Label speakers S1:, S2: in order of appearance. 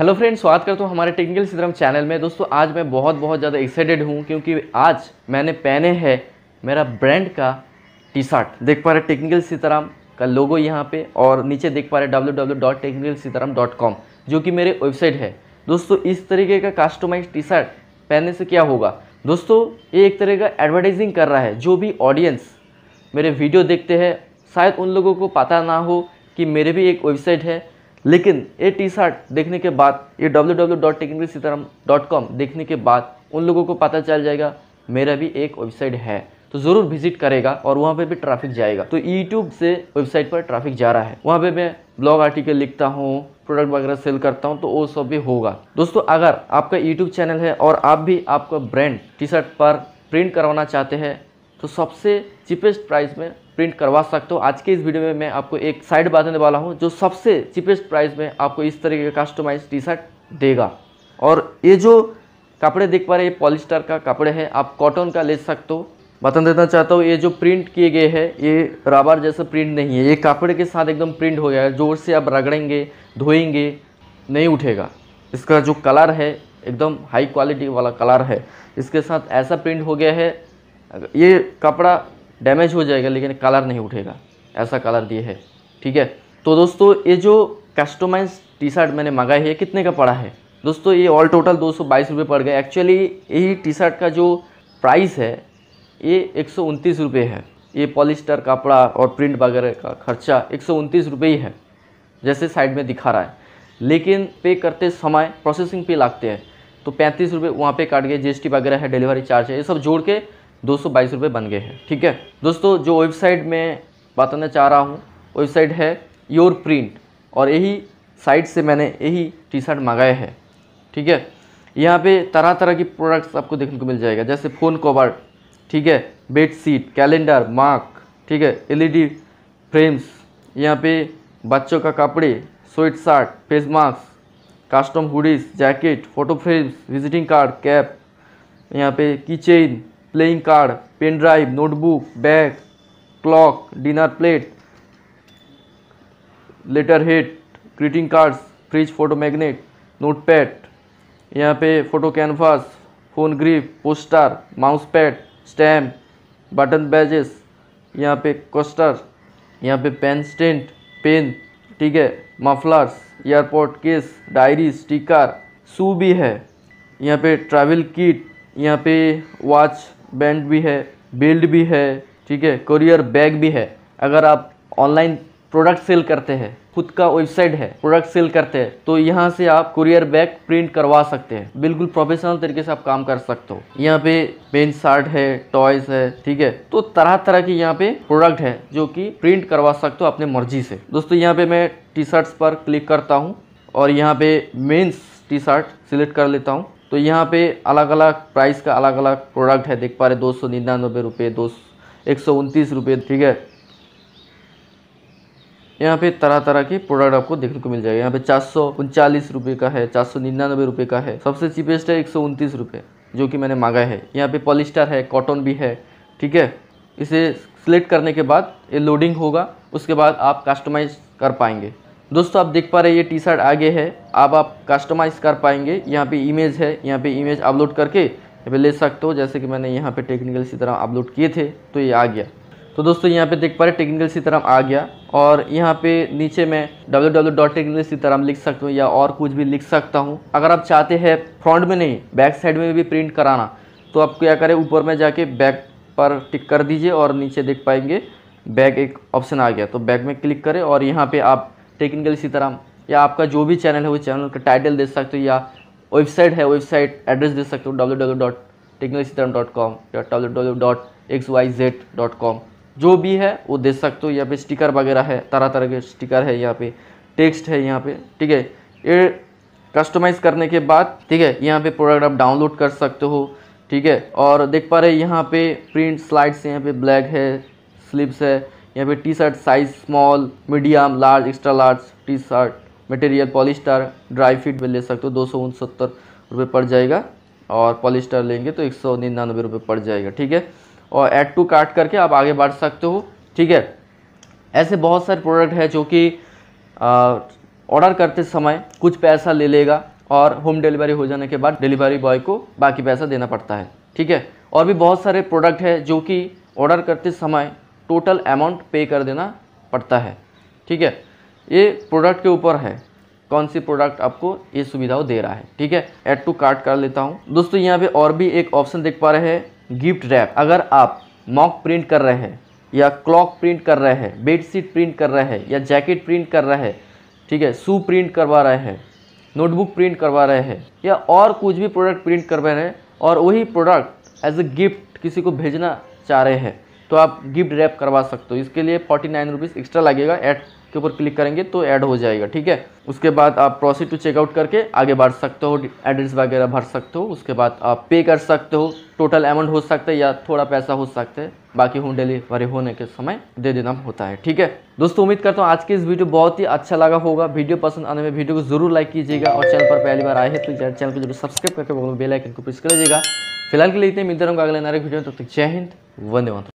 S1: hello friends स्वागत करता हूँ हमारे टेक्निकल सिद्रम चैनल में दोस्तों आज मैं बहुत बहुत ज़्यादा एक्साइटेड हूँ क्योंकि आज मैंने पहने है मेरा ब्रांड का टी शर्ट देख पा रहे टेक्निकल सीताराम का लोगो यहाँ पे और नीचे देख पा रहे W W dot technical Sitaram dot com जो कि मेरे वेबसाइट है दोस्तों इस तरीके का कास्टमाइज टी शर्ट पहनने से क्या होगा दोस्तों ये एक तरह का एडवर्टाइजिंग कर रहा है जो भी ऑडियंस मेरे वीडियो देखते हैं शायद उन लोगों को पता ना हो कि मेरे भी एक वेबसाइट है लेकिन ये टी शर्ट देखने के बाद ये W W dot taking Sitaram dot com देखने के बाद उन लोगों को पता चल जाएगा मेरा भी एक वेबसाइट है तो ज़रूर विजिट करेगा और वहाँ पे भी ट्रैफिक जाएगा तो यूट्यूब से वेबसाइट पर ट्रैफिक जा रहा है वहाँ पे मैं ब्लॉग आर्टिकल लिखता हूँ प्रोडक्ट वगैरह सेल करता हूँ तो वो सब भी होगा दोस्तों अगर आपका यूट्यूब चैनल है और आप भी आपका ब्रांड टी शर्ट पर प्रिंट करवाना चाहते हैं तो सबसे चीपेस्ट प्राइस में प्रिंट करवा सकते हो आज के इस वीडियो में मैं आपको एक साइड बताने वाला हूँ जो सबसे चीपेस्ट प्राइस में आपको इस तरीके का कस्टमाइज टी शर्ट देगा और ये जो कपड़े देख पा रहे ये पॉलिस्टर का कपड़े है आप कॉटन का ले सकते हो बता देना चाहता हूँ ये जो प्रिंट किए गए हैं ये रबर जैसा प्रिंट नहीं है ये कपड़े के साथ एकदम प्रिंट हो गया है जोर से आप रगड़ेंगे धोएंगे नहीं उठेगा इसका जो कलर है एकदम हाई क्वालिटी वाला कलर है इसके साथ ऐसा प्रिंट हो गया है ये कपड़ा डैमेज हो जाएगा लेकिन कलर नहीं उठेगा ऐसा कलर दिए है ठीक है तो दोस्तों ये जो कस्टमाइज टी शर्ट मैंने मंगाई है कितने का पड़ा है दोस्तों ये ऑल टोटल दो सौ पड़ गया एक्चुअली यही टी शर्ट का जो प्राइस है ये एक सौ है ये पॉलिस्टर कपड़ा और प्रिंट वगैरह का खर्चा एक सौ ही है जैसे साइड में दिखा रहा है लेकिन पे करते समय प्रोसेसिंग पे लगते हैं तो पैंतीस रुपये वहाँ पर काट गए जी वगैरह है डिलीवरी चार्ज है ये सब जोड़ के दो सौ बाईस रुपये बन गए हैं ठीक है दोस्तों जो वेबसाइट में बताना चाह रहा हूँ वेबसाइट है योर प्रिंट और यही साइट से मैंने यही टी शर्ट मंगाए हैं ठीक है यहाँ पे तरह तरह की प्रोडक्ट्स आपको देखने को मिल जाएगा जैसे फ़ोन कवर ठीक है बेड शीट कैलेंडर मार्क ठीक है एलईडी फ्रेम्स e यहाँ पे बच्चों का कपड़े sweatshirt face mask custom hoodies jacket photo frames visiting card cap यहाँ पे key chain playing card pen drive notebook bag clock dinner plate letterhead greeting cards fridge photo magnet notepad यहाँ पे photo canvas phone grip poster mouse pad stamp button badges यहाँ पे coaster यहाँ पे pen stent pen ठीक है mufflers AirPods case diary sticker shoe भी है यहाँ पे ट्रैवल किट यहाँ पे वॉच बैंड भी है बिल्ड भी है ठीक है कोरियर बैग भी है अगर आप ऑनलाइन प्रोडक्ट सेल करते हैं खुद का वेबसाइट है प्रोडक्ट सेल करते हैं तो यहाँ से आप कुरियर बैग प्रिंट करवा सकते हैं बिल्कुल प्रोफेशनल तरीके से आप काम कर सकते हो यहाँ पे पेन शर्ट है टॉयज है ठीक है तो तरह तरह की यहाँ पे प्रोडक्ट है जो कि प्रिंट करवा सकते हो अपने मर्जी से दोस्तों यहाँ पे मैं टी शर्ट्स पर क्लिक करता हूँ और यहाँ पे मेन्स टी शर्ट सिलेक्ट कर लेता हूँ तो यहाँ पे अलग अलग प्राइस का अलग अलग प्रोडक्ट है देख पा रहे दो सौ निन्यानबे रुपये दो एक सौ उनतीस रुपये ठीक है यहाँ पे तरह तरह के प्रोडक्ट आपको देखने को मिल जाएगा यहाँ पे चार सौ उनचालीस रुपये का है चार सौ निन्यानबे रुपये का है सबसे चीपेस्ट है एक सौ उनतीस रुपये जो कि मैंने मांगा है यहाँ पे पॉलिस्टर है कॉटन भी है ठीक है इसे सिलेक्ट करने के बाद ये लोडिंग होगा उसके बाद आप कस्टमाइज कर पाएंगे दोस्तों आप देख पा रहे हैं ये टी शर्ट आगे है अब आप कस्टमाइज कर पाएंगे यहाँ पे इमेज है यहाँ पे इमेज अपलोड करके यहाँ पे ले सकते हो जैसे कि मैंने यहाँ पे टेक्निकल सी तरह अपलोड किए थे तो ये आ गया तो दोस्तों यहाँ पे देख पा रहे टेक्निकल तरह आ गया और यहाँ पे नीचे मैं डब्ल्यू डब्ल्यू डॉट टेक्निकल तरह लिख सकता हूँ या और कुछ भी लिख सकता हूँ अगर आप चाहते हैं फ्रंट में नहीं बैक साइड में भी प्रिंट कराना तो आप क्या करें ऊपर में जाके बैक पर टिक कर दीजिए और नीचे देख पाएंगे बैक एक ऑप्शन आ गया तो बैक में क्लिक करें और यहाँ पर आप टेक्निकल इसी तरह या आपका जो भी चैनल है वो चैनल का टाइटल दे सकते हो या वेबसाइट है वेबसाइट एड्रेस दे सकते हो डब्ल्यू डब्ल्यू डॉट टेक्निकल इसी तरह डॉट कॉम या W W dot X Y Z dot com जो भी है वो दे सकते हो यहाँ पे स्टिकर वगैरह है तरह तरह के स्टिकर है यहाँ पे टेक्स्ट है यहाँ पे ठीक है ये कस्टमाइज करने के बाद ठीक है यहाँ पे प्रोडक्ट आप डाउनलोड कर सकते हो ठीक है और देख पा रहे यहाँ पे प्रिंट स्लाइड्स यहाँ पे ब्लैक है स्लिप्स है यहाँ पे T shirt size small medium large extra large T shirt material polyester dry fit में ले सकते हो दो सौ उनसत्तर रुपये पड़ जाएगा और पॉलिस्टर लेंगे तो एक सौ रुपये पड़ जाएगा ठीक है और एड टू काट करके आप आगे बढ़ सकते हो ठीक है ऐसे बहुत सारे प्रोडक्ट है जो कि ऑर्डर करते समय कुछ पैसा ले लेगा और होम डिलीवरी हो जाने के बाद डिलीवरी बॉय को बाकी पैसा देना पड़ता है ठीक है और भी बहुत सारे प्रोडक्ट है जो कि ऑर्डर करते समय टोटल अमाउंट पे कर देना पड़ता है ठीक है ये प्रोडक्ट के ऊपर है कौन सी प्रोडक्ट आपको ये सुविधाओं दे रहा है ठीक है एड टू कार्ट कर लेता हूँ दोस्तों यहाँ पे और भी एक ऑप्शन देख पा रहे हैं गिफ्ट रैप अगर आप मॉक प्रिंट कर रहे हैं या क्लॉक प्रिंट कर रहे हैं बेडशीट प्रिंट कर रहे हैं या जैकेट प्रिंट कर रहे हैं ठीक है शू प्रिंट करवा रहे हैं नोटबुक प्रिंट करवा रहे हैं या और कुछ भी प्रोडक्ट प्रिंट करवा रहे हैं और वही प्रोडक्ट एज ए गिफ्ट किसी को भेजना चाह रहे हैं तो आप गिफ्ट रैप करवा सकते हो इसके लिए फोर्टी नाइन रुपीज़ एक्स्ट्रा लगेगा ऐड के ऊपर क्लिक करेंगे तो ऐड हो जाएगा ठीक है उसके बाद आप प्रोसीड टू चेकआउट करके आगे बढ़ सकते हो एड्रेस वगैरह भर सकते हो उसके बाद आप पे कर सकते हो टोटल अमाउंट हो सकता है या थोड़ा पैसा हो सकता है बाकी होम डिलीवरी होने के समय दे देना होता है ठीक है दोस्तों उम्मीद करता हूँ आज की इस वीडियो बहुत ही अच्छा लगा होगा वीडियो पसंद आने में वीडियो को जरूर लाइक कीजिएगा और चैनल पर पहली बार आए हैं तो चैनल को जरूर सब्सक्राइब करके बेलाइकन को प्रेस कर फिलहाल के लिए इतने मिलते रहूँगा अगले नए वीडियो तब तक जय हिंद वंदे मात